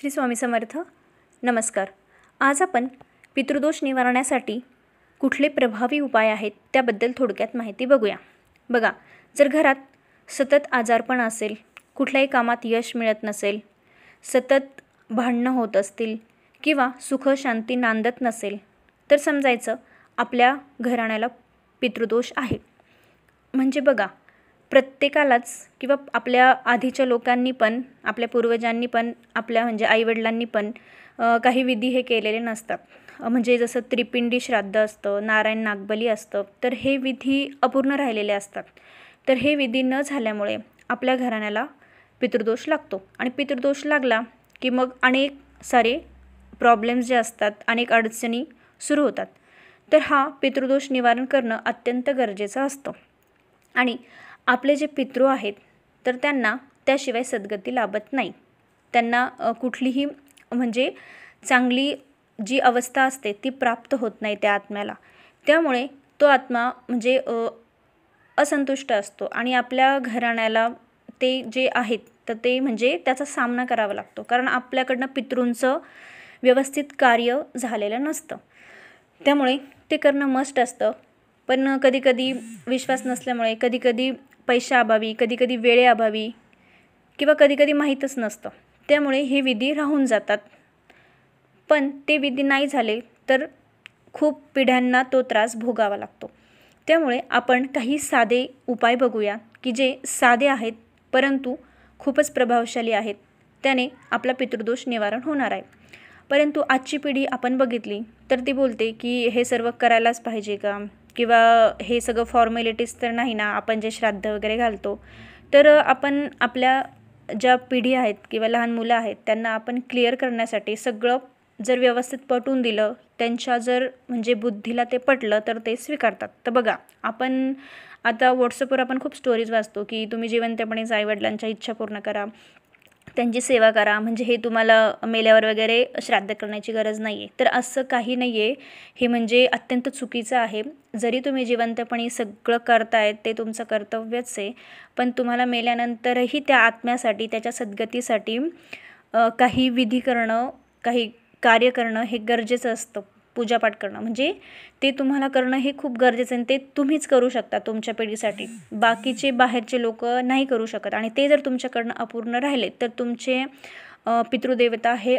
श्री स्वामी समर्थ नमस्कार आज आपण पितृदोष निवारण्यासाठी कुठले प्रभावी उपाय आहेत त्याबद्दल थोडक्यात माहिती बघूया बघा जर घरात सतत आजारपण असेल कुठल्याही कामात यश मिळत नसेल सतत भांडणं होत असतील किंवा सुख शांती नांदत नसेल तर समजायचं आपल्या घराण्याला पितृदोष आहे म्हणजे बघा प्रत्येकालाच किंवा आपल्या आधीच्या लोकांनी पण आपल्या पूर्वजांनी पण आपल्या म्हणजे आईवडिलांनी पण काही विधी हे केलेले नसतात म्हणजे जसं त्रिपिंडी श्राद्ध असतं नारायण नागबली असतं तर हे विधी अपूर्ण राहिलेले असतात तर हे विधी न झाल्यामुळे आपल्या घराण्याला पितृदोष लागतो आणि पितृदोष लागला की मग अनेक सारे प्रॉब्लेम्स जे असतात अनेक अडचणी सुरू होतात तर हा पितृदोष निवारण करणं अत्यंत गरजेचं असतं आणि आपले जे पितृ आहेत तर त्यांना त्याशिवाय सद्गती लाभत नाही त्यांना कुठलीही म्हणजे चांगली जी अवस्था असते ती प्राप्त होत नाही त्या आत्म्याला त्यामुळे तो आत्मा म्हणजे असंतुष्ट असतो आणि आपल्या घराण्याला ते जे आहेत तर ते म्हणजे त्याचा सामना करावा लागतो कारण आपल्याकडनं पितृंचं व्यवस्थित कार्य झालेलं नसतं त्यामुळे ते करणं मस्ट असतं पण कधीकधी विश्वास नसल्यामुळे कधीकधी पैशाअभावी कधीकधी वेळेअभावी किंवा कधीकधी माहीतच नसतं त्यामुळे हे विधी राहून जातात पण ते विधी नाही झाले तर खूप पिढ्यांना तो त्रास भोगावा लागतो त्यामुळे आपण काही साधे उपाय बघूया की जे साधे आहेत परंतु खूपच प्रभावशाली आहेत त्याने आपला पितृदोष निवारण होणार आहे परंतु आजची पिढी आपण बघितली तर ती बोलते की हे सर्व करायलाच पाहिजे का किंवा हे सगळं फॉर्मॅलिटीज तर नाही ना आपण जे श्राद्ध वगैरे घालतो तर आपण आपल्या ज्या पिढी आहेत किंवा लहान मुलं आहेत त्यांना आपण क्लिअर करण्यासाठी सगळं जर व्यवस्थित पटवून दिलं त्यांच्या जर म्हणजे बुद्धीला ते पटलं तर ते स्वीकारतात तर बघा आपण आता व्हॉट्सअपवर आपण खूप स्टोरीज वाचतो की तुम्ही जिवंतपणेच आईवडिलांच्या इच्छा पूर्ण करा त्यांची सेवा करा म्हणजे हे तुम्हाला मेल्यावर वगैरे श्राद्ध करण्याची गरज नाही आहे तर असं काही नाही आहे हे म्हणजे अत्यंत चुकीचं आहे जरी तुम्ही जिवंतपणी सगळं करतायत ते तुमचं कर्तव्यच आहे पण तुम्हाला मेल्यानंतरही त्या आत्म्यासाठी त्याच्या सद्गतीसाठी काही विधी करणं काही कार्य करणं हे गरजेचं असतं पूजापाठ करणं म्हणजे ते तुम्हाला करणं हे खूप गरजेचं आणि ते तुम्हीच करू शकता तुमच्या पिढीसाठी बाकीचे बाहेरचे लोक नाही करू शकत आणि ते जर तुमच्याकडनं अपूर्ण राहिले तर तुमचे पितृदेवता हे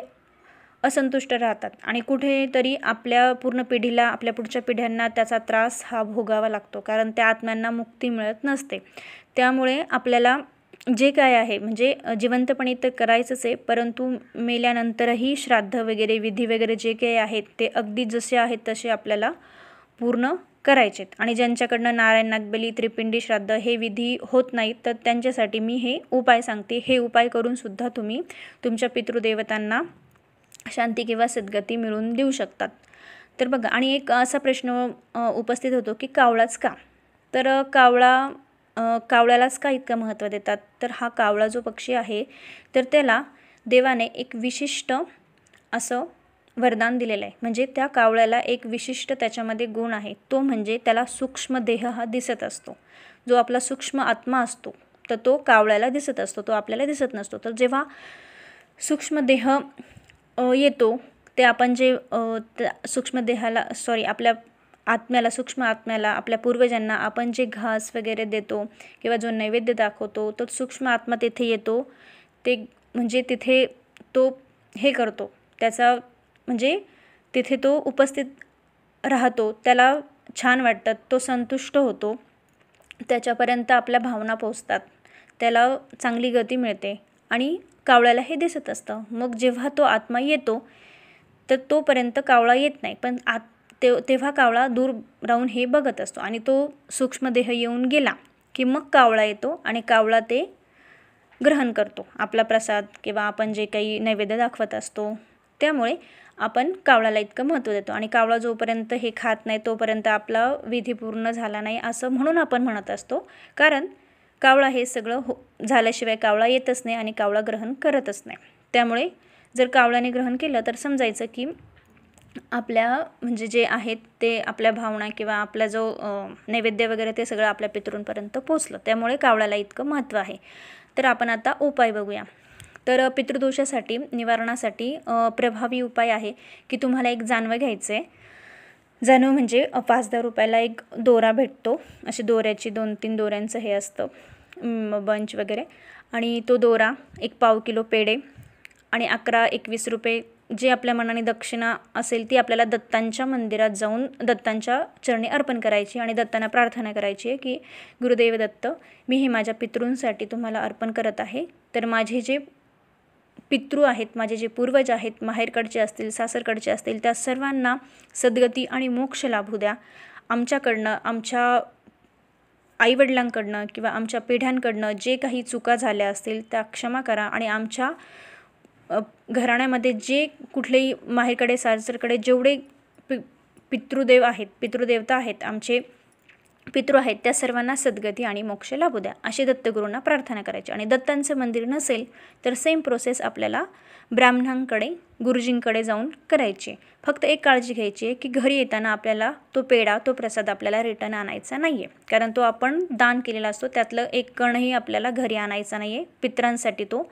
असंतुष्ट राहतात आणि कुठेतरी आपल्या पूर्ण पिढीला आपल्या पुढच्या पिढ्यांना त्याचा त्रास हा भोगावा लागतो कारण त्या आत्म्यांना मुक्ती मिळत नसते त्यामुळे आपल्याला जे काय आहे म्हणजे जिवंतपणे तर करायचंच आहे परंतु मेल्यानंतरही श्राद्ध वगैरे विधी वगैरे जे काही आहेत ते अगदी जसे आहेत तसे आपल्याला पूर्ण करायचेत आणि ज्यांच्याकडनं नारायण नागबली त्रिपिंडी श्राद्ध हे विधी होत नाहीत तर त्यांच्यासाठी मी हे उपाय सांगते हे उपाय करूनसुद्धा तुम्ही तुमच्या पितृदेवतांना शांती किंवा सद्गती मिळवून देऊ शकतात तर बघा आणि एक असा प्रश्न उपस्थित होतो की कावळाच का तर कावळा कावळ्यालाच का इतकं महत्त्व देतात तर हा कावळा जो पक्षी आहे तर त्याला देवाने एक विशिष्ट असं वरदान दिलेलं आहे म्हणजे त्या कावळ्याला एक विशिष्ट त्याच्यामध्ये गुण आहे तो म्हणजे त्याला सूक्ष्म देह हा दिसत असतो जो आपला सूक्ष्म आत्मा असतो तर तो कावळ्याला दिसत असतो तो आपल्याला दिसत नसतो तर जेव्हा सूक्ष्म देह येतो ते आपण जे सूक्ष्म देहाला सॉरी आपल्या आत्म्याला सूक्ष्म आत्म्याला आपल्या पूर्वजांना आपण जे घास वगैरे देतो किंवा जो नैवेद्य दाखवतो तो सूक्ष्म आत्मा तिथे येतो ते म्हणजे तिथे तो हे करतो त्याचा म्हणजे तिथे तो उपस्थित राहतो त्याला छान वाटतात तो संतुष्ट होतो त्याच्यापर्यंत आपल्या भावना पोचतात त्याला चांगली गती मिळते आणि कावळ्याला हे दिसत असतं मग जेव्हा तो आत्मा येतो तर तोपर्यंत कावळा येत नाही पण आत ते तेव्हा कावळा दूर राहून हे बघत असतो आणि तो सूक्ष्मदेह येऊन गेला की मग कावळा येतो आणि कावळा ते ग्रहण करतो आपला प्रसाद किंवा आपण जे काही नैवेद्य दाखवत असतो त्यामुळे आपण कावळाला इतकं महत्त्व देतो आणि कावळा जोपर्यंत हे खात नाही तोपर्यंत आपला विधी पूर्ण झाला नाही असं म्हणून आपण म्हणत असतो कारण कावळा हे सगळं हो झाल्याशिवाय कावळा येतच नाही आणि कावळा ग्रहण करतच नाही त्यामुळे जर कावळ्याने ग्रहण केलं तर समजायचं की आपल्या म्हणजे जे आहेत ते आपल्या भावना किंवा आपला जो नैवेद्य वगैरे ते सगळं आपल्या पितृंपर्यंत पोचलं त्यामुळे कावळाला इतकं महत्त्व आहे तर आपण आता उपाय बघूया तर पितृदोषासाठी निवारणासाठी प्रभावी उपाय आहे की तुम्हाला एक जानवं घ्यायचं आहे जानवं म्हणजे पाच दहा रुपयाला एक दोरा भेटतो असे दोऱ्याची दोन तीन दोऱ्यांचं हे असतं बंच वगैरे आणि तो दोरा एक पाव किलो पेढे आणि अकरा एकवीस रुपये जे आपल्या मनाने दक्षिणा असेल ती आपल्याला दत्तांच्या मंदिरात जाऊन दत्तांच्या चरणी अर्पण करायची आणि दत्तांना प्रार्थना करायची आहे की गुरुदेव दत्त मी हे माझ्या पितृंसाठी तुम्हाला अर्पण करत आहे तर माझे जे पितृ आहेत माझे जे पूर्वज आहेत माहेरकडचे असतील सासरकडचे असतील त्या सर्वांना सद्गती आणि मोक्ष लाभू द्या आमच्याकडनं आमच्या आईवडिलांकडनं किंवा आमच्या पिढ्यांकडनं जे काही चुका झाल्या असतील त्या क्षमा करा आणि आमच्या घराण्यामध्ये जे कुठलेही माहेरकडे सासरकडे जेवढे पि पितृदेव आहेत पितृदेवता आहेत आमचे पितृ आहेत त्या सर्वांना सद्गती आणि मोक्ष लाभू द्या असे दत्तगुरूंना प्रार्थना करायची आणि दत्तांचं मंदिर नसेल तर सेम प्रोसेस आपल्याला ब्राह्मणांकडे गुरुजींकडे जाऊन करायची फक्त एक काळजी घ्यायची आहे की घरी येताना आपल्याला तो पेढा तो प्रसाद आपल्याला रिटर्न आणायचा नाही आहे कारण तो आपण दान केलेला असतो त्यातलं एक कणही आपल्याला घरी आणायचा नाही आहे पित्रांसाठी तो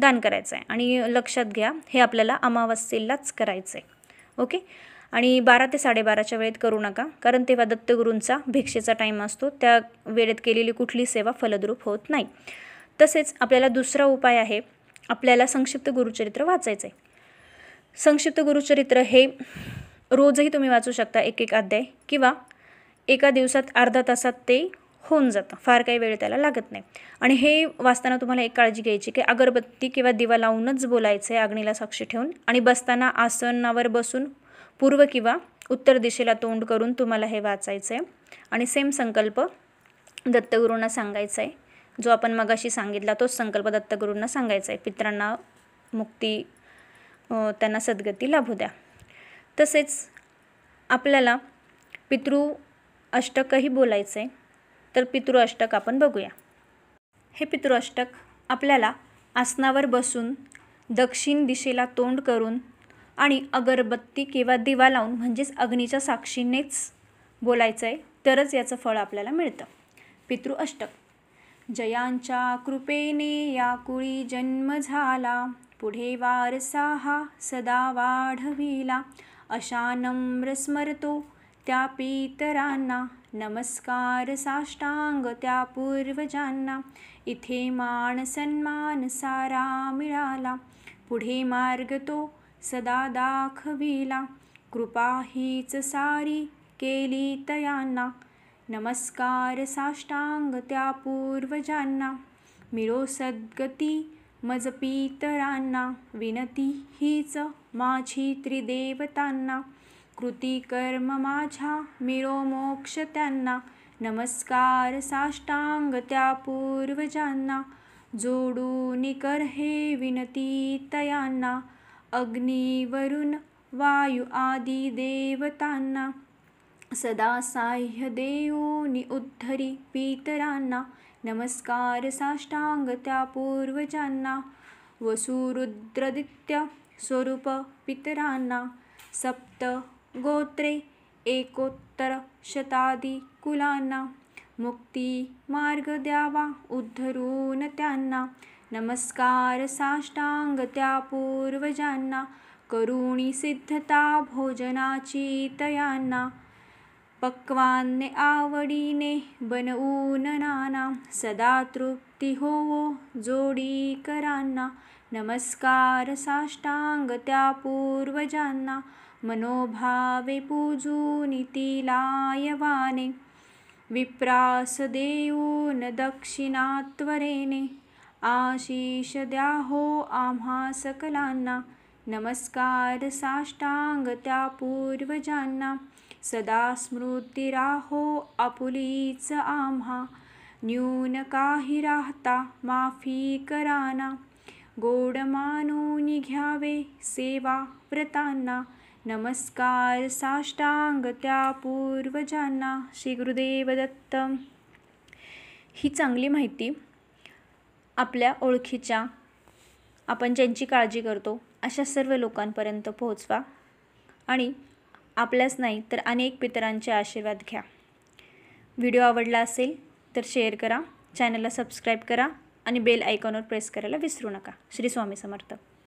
दान करायचं आहे आणि लक्षात घ्या हे आपल्याला अमावस्येलाच करायचं आहे ओके आणि बारा ते साडेबाराच्या वेळेत करू नका कारण तेव्हा दत्तगुरूंचा भिक्षेचा टाईम असतो त्या वेळेत केलेली कुठली सेवा फलद्रूप होत नाही तसेच आपल्याला दुसरा उपाय आहे आपल्याला संक्षिप्त गुरुचरित्र वाचायचं आहे संक्षिप्त गुरुचरित्र हे रोजही तुम्ही वाचू शकता एक एक अध्याय किंवा एका दिवसात अर्धा तासात ते होऊन जातं फार काही वेळ त्याला लागत नाही आणि हे वाचताना तुम्हाला एक काळजी घ्यायची की अगरबत्ती किंवा दिवा लावूनच बोलायचं आहे अग्नीला साक्षी ठेवून आणि बसताना आसनावर बसून पूर्व किंवा उत्तर दिशेला तोंड करून तुम्हाला हे वाचायचं आहे आणि सेम संकल्प दत्तगुरूंना सांगायचा आहे जो आपण मगाशी सांगितला तोच संकल्प दत्तगुरूंना सांगायचा आहे पित्रांना मुक्ती त्यांना सद्गती लाभू द्या तसेच आपल्याला पितृ अष्टकही बोलायचं आहे तर अष्टक आपण बघूया हे पितृअष्टक आपल्याला आसनावर बसून दक्षिण दिशेला तोंड करून आणि अगरबत्ती किंवा दिवा लावून म्हणजेच अग्नीच्या साक्षीनेच बोलायचं आहे तरच याचं फळ आपल्याला मिळतं अष्टक जयांच्या कृपेने या कुळी जन्म झाला पुढे वारसा हा सदा वाढविला अशा नम्र स्मरतो त्या पितरांना नमस्कार साष्टांग त्या पूर्वजांना इथे मान सन्मान सारा मिळाला पुढे मार्ग तो सदा दाखविला कृपा हीच सारी केली तयांना नमस्कार साष्टांग त्या पूर्वजांना मिळो सद्गती मजपीतरांना विनती हीच माझी त्रिदेवतांना कृती कर्म माझ्या मिळो मोक्ष त्यांना नमस्कार साष्टांग त्या पूर्वजांना जोडून कर हे विनती तयांना वायू आदी देवतांना सदा साह्य देऊनी उद्धरी पितरांना नमस्कार साष्टांग त्या पूर्वजांना वसुरुद्रदित्य स्वरूप पितरांना सप्त गोत्रे एकोत्तर शतादी कुलांना मुक्ती मार्ग द्यावा उद्धरून त्यांना नमस्कार साष्टांग त्या पूर्वजांना करुणी सिद्धता भोजनाची तयांना पक्वाने आवडीने बनवून नाना सदा तृप्ती होवो जोडी करांना नमस्कार साष्टांग त्या पूर्वजांना मनोभावे पूजूनितिलायवाने न दक्षिणात्वरेणे आशीषद्याहो आमा सकलान्ना साष्टाङ्गत्या पूर्वजान्ना सदा स्मृतिराहो अपुलीच आम्हा न्यूनकाहिराहता माफीकराना गोडमानो निघ्यावे सेवा व्रताना नमस्कार साष्टांग त्या पूर्वजांना श्री गुरुदेव दत्त ही चांगली माहिती आपल्या ओळखीच्या आपण ज्यांची काळजी करतो अशा सर्व लोकांपर्यंत पोहोचवा आणि आपल्याच नाही तर अनेक पितरांचे आशीर्वाद घ्या व्हिडिओ आवडला असेल तर शेअर करा चॅनलला सबस्क्राईब करा आणि बेल आयकॉनवर प्रेस करायला विसरू नका श्री स्वामी समर्थ